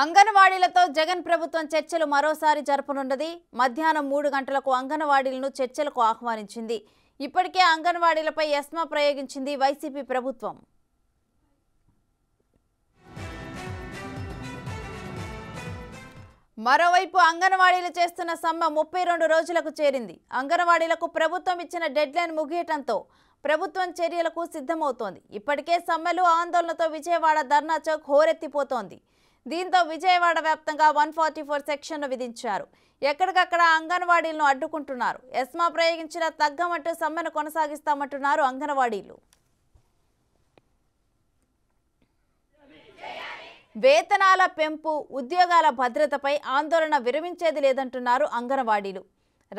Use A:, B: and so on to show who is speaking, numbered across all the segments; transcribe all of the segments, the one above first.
A: అంగన్వాడీలతో జగన్ ప్రభుత్వం చర్చలు మరోసారి జరపనున్నది మధ్యాహ్నం మూడు గంటలకు అంగన్వాడీలను చర్చలకు ఆహ్వానించింది ఇప్పటికే అంగన్వాడీలపై ఎస్మా ప్రయోగించింది వైసీపీ ప్రభుత్వం మరోవైపు అంగన్వాడీలు చేస్తున్న సమ్మ ముప్పై రెండు రోజులకు చేరింది అంగన్వాడీలకు ప్రభుత్వం ఇచ్చిన డెడ్లైన్ ముగియటంతో ప్రభుత్వం చర్యలకు సిద్ధమవుతోంది ఇప్పటికే సమ్మెలు ఆందోళనతో విజయవాడ ధర్నా చౌక్ హోరెత్తిపోతోంది దీంతో విజయవాడ వ్యాప్తంగా వన్ ఫార్టీ ఫోర్ సెక్షన్ను విధించారు ఎక్కడికక్కడ అంగన్వాడీలను అడ్డుకుంటున్నారు ఎస్మా ప్రయోగించిన తగ్గమంటూ సమ్మెను కొనసాగిస్తామంటున్నారు అంగన్వాడీలు వేతనాల పెంపు ఉద్యోగాల భద్రతపై ఆందోళన విరమించేది లేదంటున్నారు అంగన్వాడీలు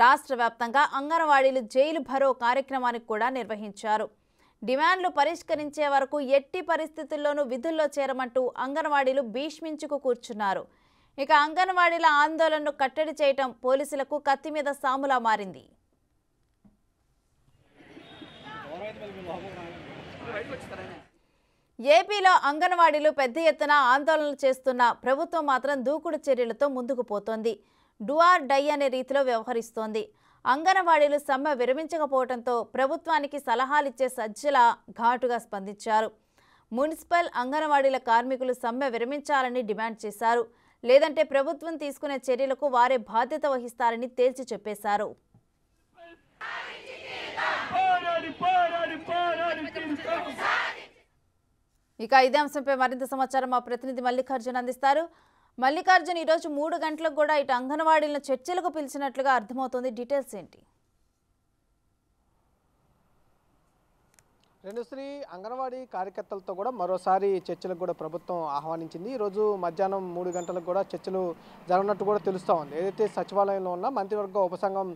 A: రాష్ట్ర వ్యాప్తంగా అంగన్వాడీలు జైలు భరో కార్యక్రమానికి కూడా నిర్వహించారు డిమాండ్లు పరిష్కరించే వరకు ఎట్టి పరిస్థితుల్లోనూ విధుల్లో చేరమంటూ అంగన్వాడీలు భీష్మించుకు కూర్చున్నారు ఇక అంగన్వాడీల ఆందోళనను కట్టడి చేయటం పోలీసులకు కత్తి మీద సాములా మారింది ఏపీలో అంగన్వాడీలు పెద్ద ఎత్తున ఆందోళనలు చేస్తున్న ప్రభుత్వం మాత్రం దూకుడు చర్యలతో ముందుకు పోతోంది డూఆర్ డై అనే రీతిలో వ్యవహరిస్తోంది అంగన్వాడీలు సమ్మె విరమించకపోవడంతో ప్రభుత్వానికి సలహాలిచ్చే సజ్జల ఘాటుగా స్పందించారు మున్సిపల్ అంగన్వాడీల కార్మికులు సమ్మె విరమించాలని డిమాండ్ చేశారు లేదంటే ప్రభుత్వం తీసుకునే చర్యలకు వారే బాధ్యత వహిస్తారని తేల్చి చెప్పేశారు ఇక ఇదే అంశంపై మరింత సమాచారం మా ప్రతినిధి మల్లికార్జున్ అందిస్తారు మల్లికార్జున్ ఈరోజు మూడు గంటలకు కూడా ఇటు అంగన్వాడీలను చర్చలకు పిలిచినట్లుగా అర్థమవుతుంది డీటెయిల్స్ ఏంటి
B: రెండుశ్రీ అంగన్వాడీ కార్యకర్తలతో కూడా మరోసారి చర్చలకు కూడా ప్రభుత్వం ఆహ్వానించింది ఈరోజు మధ్యాహ్నం మూడు గంటలకు కూడా చర్చలు జరగనట్టు కూడా తెలుస్తూ ఉంది ఏదైతే సచివాలయంలో ఉన్న మంత్రివర్గ ఉపసంఘం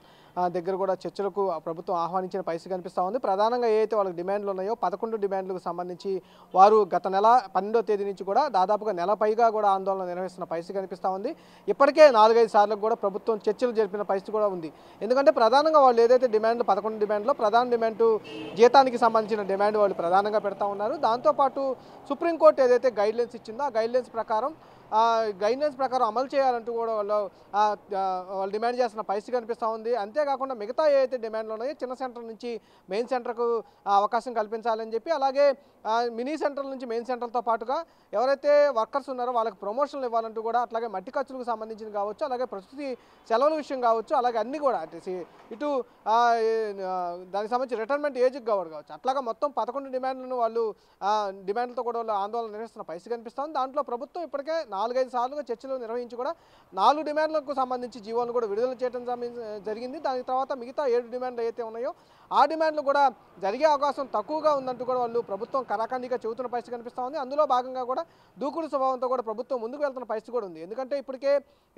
B: దగ్గర కూడా చర్చలకు ప్రభుత్వం ఆహ్వానించిన పరిస్థితి కనిపిస్తూ ఉంది ప్రధానంగా ఏదైతే వాళ్ళకి డిమాండ్లు ఉన్నాయో పదకొండు డిమాండ్లకు సంబంధించి వారు గత నెల పన్నెండో తేదీ నుంచి కూడా దాదాపుగా నెల పైగా కూడా ఆందోళన నిర్వహిస్తున్న పరిస్థితి కనిపిస్తూ ఉంది ఇప్పటికే నాలుగైదు సార్లకు కూడా ప్రభుత్వం చర్చలు జరిపిన పరిస్థితి కూడా ఉంది ఎందుకంటే ప్రధానంగా వాళ్ళు ఏదైతే డిమాండ్లు పదకొండు డిమాండ్లో ప్రధాన డిమాండ్ జీతానికి సంబంధించిన డిమాండ్ వాళ్ళు ప్రధానంగా పెడతా ఉన్నారు దాంతోపాటు సుప్రీంకోర్టు ఏదైతే గైడ్లైన్స్ ఇచ్చిందో ఆ గైడ్లైన్స్ ప్రకారం గైడ్లైన్స్ ప్రకారం అమలు చేయాలంటూ కూడా వాళ్ళు వాళ్ళు డిమాండ్ చేస్తున్న పరిస్థితి కనిపిస్తూ ఉంది అంతేకాకుండా మిగతా ఏవైతే డిమాండ్లు ఉన్నాయో చిన్న సెంటర్ నుంచి మెయిన్ సెంటర్కు అవకాశం కల్పించాలని చెప్పి అలాగే మినీ సెంటర్ నుంచి మెయిన్ సెంటర్తో పాటుగా ఎవరైతే వర్కర్స్ ఉన్నారో వాళ్ళకి ప్రమోషన్లు ఇవ్వాలంటూ కూడా అట్లాగే మట్టి ఖర్చులకు సంబంధించిన కావచ్చు అలాగే ప్రస్తుతి సెలవుల విషయం కావచ్చు అలాగే అన్నీ కూడా ఇటు దానికి సంబంధించి రిటైర్మెంట్ ఏజ్కి కావడం కావచ్చు అట్లాగా మొత్తం పదకొండు డిమాండ్లను వాళ్ళు డిమాండ్లతో కూడా వాళ్ళు ఆందోళన నిర్వహిస్తున్న పరిస్థితి కనిపిస్తుంది దాంట్లో ప్రభుత్వం ఇప్పటికే నాలుగైదు సార్లుగా చర్చలు నిర్వహించి కూడా నాలుగు డిమాండ్లకు సంబంధించి జీవోలను కూడా విడుదల చేయడం జరిగింది దాని తర్వాత మిగతా ఏడు డిమాండ్లు ఏవైతే ఉన్నాయో ఆ డిమాండ్లు కూడా జరిగే అవకాశం తక్కువగా ఉందంటూ కూడా వాళ్ళు ప్రభుత్వం కరాఖండిగా చెబుతున్న పరిస్థితి కనిపిస్తూ ఉంది అందులో భాగంగా కూడా దూకుడు స్వభావంతో కూడా ప్రభుత్వం ముందుకు వెళ్తున్న పరిస్థితి కూడా ఉంది ఎందుకంటే ఇప్పటికే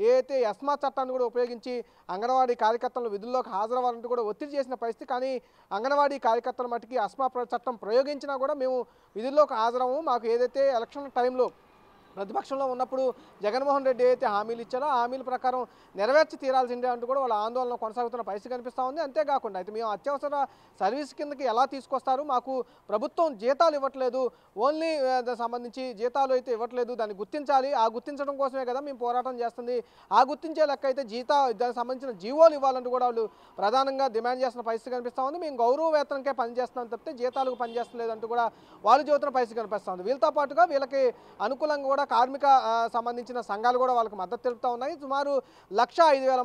B: ఏదైతే ఎస్మా చట్టాన్ని కూడా ఉపయోగించి అంగన్వాడీ కార్యకర్తలు విధుల్లోకి హాజరవ్వాలంటూ కూడా ఒత్తిడి చేసిన పరిస్థితి కానీ అంగన్వాడీ కార్యకర్తల మటుకి అస్మా చట్టం ప్రయోగించినా కూడా మేము విధుల్లోకి హాజరము మాకు ఏదైతే ఎలక్షన్ టైంలో ప్రతిపక్షంలో ఉన్నప్పుడు జగన్మోహన్ రెడ్డి అయితే హామీలు ఇచ్చారో హామీల ప్రకారం నెరవేర్చి తీరాల్సిందే అంటూ కూడా వాళ్ళ ఆందోళన కొనసాగుతున్న పరిస్థితి కనిపిస్తూ ఉంది అంతేకాకుండా అయితే మేము అత్యవసర సర్వీస్ కిందకి ఎలా తీసుకొస్తారు మాకు ప్రభుత్వం జీతాలు ఇవ్వట్లేదు ఓన్లీ సంబంధించి జీతాలు అయితే ఇవ్వట్లేదు దాన్ని గుర్తించాలి ఆ గుర్తించడం కోసమే కదా మేము పోరాటం చేస్తుంది ఆ గుర్తించే లెక్క అయితే జీతా దానికి సంబంధించిన జీవోలు ఇవ్వాలంటూ కూడా వాళ్ళు ప్రధానంగా డిమాండ్ చేస్తున్న పరిస్థితి కనిపిస్తూ ఉంది మేము గౌరవ వేతనకే పనిచేస్తున్నాం తప్పితే జీతాలకు పనిచేస్తలేదంటూ కూడా వాళ్ళు చదువుతున్న పరిస్థితి కనిపిస్తూ ఉంది వీళ్ళతో పాటుగా వీళ్ళకి అనుకూలంగా కూడా కూడా కార్మిక సంబంధించిన సంఘాలు కూడా వాళ్ళకి మద్దతు తెలుపుతూ ఉన్నాయి సుమారు లక్ష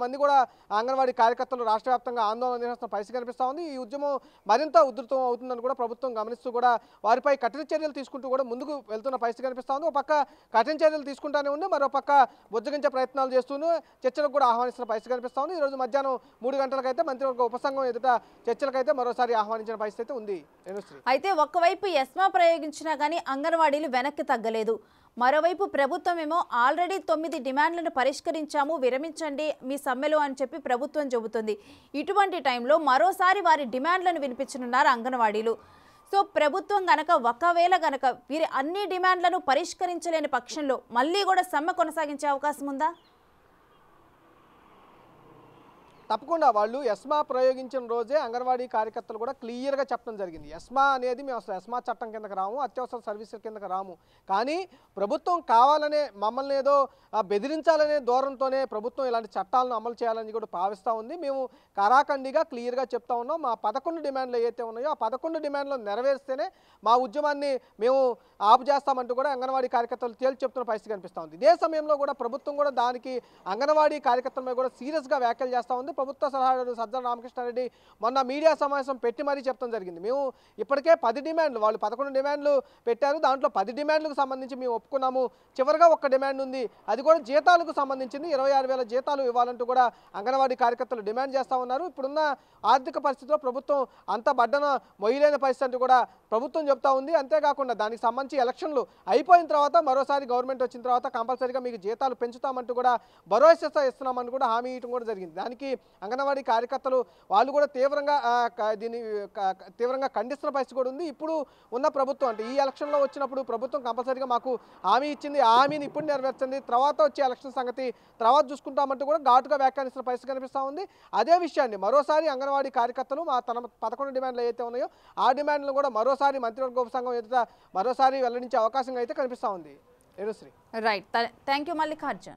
B: మంది కూడా అంగన్వాడీ కార్యకర్తలు రాష్ట్ర ఆందోళన చేస్తున్న పరిస్థితి కనిపిస్తూ ఉంది ఈ ఉద్యమం మరింత ఉధృతం అవుతుందని కూడా ప్రభుత్వం గమనిస్తూ కూడా వారిపై కఠిన చర్యలు తీసుకుంటూ కూడా ముందుకు వెళ్తున్న పరిస్థితి కనిపిస్తూ ఉంది ఒక పక్క కఠిన చర్యలు తీసుకుంటానే ఉంది మరో పక్క బుజ్జగించే ప్రయత్నాలు చేస్తూనే చర్చలకు కూడా ఆహ్వానిస్తున్న పరిస్థితి కనిపిస్తూ ఉంది ఈరోజు మధ్యాహ్నం మూడు గంటలకైతే మంత్రివర్గ ఉపసంఘం ఎదుట చర్చలకైతే మరోసారి ఆహ్వానించిన పరిస్థితి ఉంది అయితే ఒకవైపు ఎస్మా ప్రయోగించినా కానీ
A: అంగన్వాడీలు వెనక్కి తగ్గలేదు మరోవైపు ప్రభుత్వం ఏమో ఆల్రెడీ తొమ్మిది డిమాండ్లను పరిష్కరించాము విరమించండి మీ సమ్మెలో అని చెప్పి ప్రభుత్వం చెబుతుంది ఇటువంటి టైంలో మరోసారి వారి డిమాండ్లను వినిపించనున్నారు అంగన్వాడీలు సో ప్రభుత్వం గనక ఒకవేళ గనక వీరి అన్ని డిమాండ్లను పరిష్కరించలేని పక్షంలో మళ్ళీ కూడా సమ్మె కొనసాగించే అవకాశం ఉందా
B: తప్పకుండా వాళ్ళు ఎస్మా ప్రయోగించిన రోజే అంగన్వాడీ కార్యకర్తలు కూడా క్లియర్గా చెప్పడం జరిగింది ఎస్మా అనేది మేము అసలు ఎస్మా చట్టం కిందకి రాము అత్యవసర సర్వీసుల కిందకి రాము కానీ ప్రభుత్వం కావాలనే మమ్మల్ని ఏదో బెదిరించాలనే ధోరణితోనే ప్రభుత్వం ఇలాంటి చట్టాలను అమలు చేయాలని కూడా భావిస్తూ ఉంది మేము కరాఖండిగా క్లియర్గా చెప్తా ఉన్నాం మా పదకొండు డిమాండ్లు ఏవైతే ఉన్నాయో ఆ పదకొండు డిమాండ్లు నెరవేరిస్తేనే మా ఉద్యమాన్ని మేము ఆపు చేస్తామంటూ కూడా అంగన్వాడీ కార్యకర్తలు తేల్చి చెప్తున్న పరిస్థితి కనిపిస్తూ ఉంది ఇదే సమయంలో కూడా ప్రభుత్వం కూడా దానికి అంగన్వాడీ కార్యకర్తల మీద కూడా సీరియస్గా వ్యాఖ్యలు చేస్తూ ఉంది ప్రభుత్వ సలహాదారు సజ్జల రామకృష్ణారెడ్డి మొన్న మీడియా సమావేశం పెట్టి మరీ చెప్తాం జరిగింది మేము ఇప్పటికే పది డిమాండ్లు వాళ్ళు పదకొండు డిమాండ్లు పెట్టారు దాంట్లో పది డిమాండ్లకు సంబంధించి మేము ఒప్పుకున్నాము చివరిగా ఒక డిమాండ్ ఉంది అది కూడా జీతాలకు సంబంధించింది ఇరవై ఆరు వేల జీతాలు ఇవ్వాలంటూ కూడా అంగన్వాడీ కార్యకర్తలు డిమాండ్ చేస్తూ ఉన్నారు ఇప్పుడున్న ఆర్థిక పరిస్థితిలో ప్రభుత్వం అంత బడ్డన మొయ్యలేని పరిస్థితి అంటూ కూడా ప్రభుత్వం చెప్తా ఉంది అంతేకాకుండా దానికి సంబంధించి ఎలక్షన్లు అయిపోయిన తర్వాత మరోసారి గవర్నమెంట్ వచ్చిన తర్వాత కంపల్సరీగా మీకు జీతాలు పెంచుతామంటూ కూడా భరోసా ఇస్తున్నామని కూడా హామీ ఇవ్వడం కూడా జరిగింది దానికి అంగన్వాడీ కార్యకర్తలు వాళ్ళు కూడా తీవ్రంగా దీన్ని తీవ్రంగా ఖండిస్తున్న పరిస్థితి కూడా ఉంది ఇప్పుడు ఉన్న ప్రభుత్వం అంటే ఈ ఎలక్షన్లో వచ్చినప్పుడు ప్రభుత్వం కంపల్సరీగా మాకు హామీ ఇచ్చింది హామీని ఇప్పుడు నెరవేర్చింది తర్వాత వచ్చే ఎలక్షన్ సంగతి తర్వాత చూసుకుంటామంటూ కూడా ఘాటుగా వ్యాఖ్యానిస్తున్న పరిస్థితి కనిపిస్తూ ఉంది అదే విషయాన్ని మరోసారి అంగన్వాడీ కార్యకర్తలు మా తన పదకొండు డిమాండ్లు ఏవైతే ఉన్నాయో ఆ డిమాండ్లను కూడా మరోసారి మంత్రివర్గ ఉపసంఘం ఎదుట మరోసారి వెల్లడించే అవకాశం అయితే కనిపిస్తూ ఉంది Sri right thank you Mallikarjun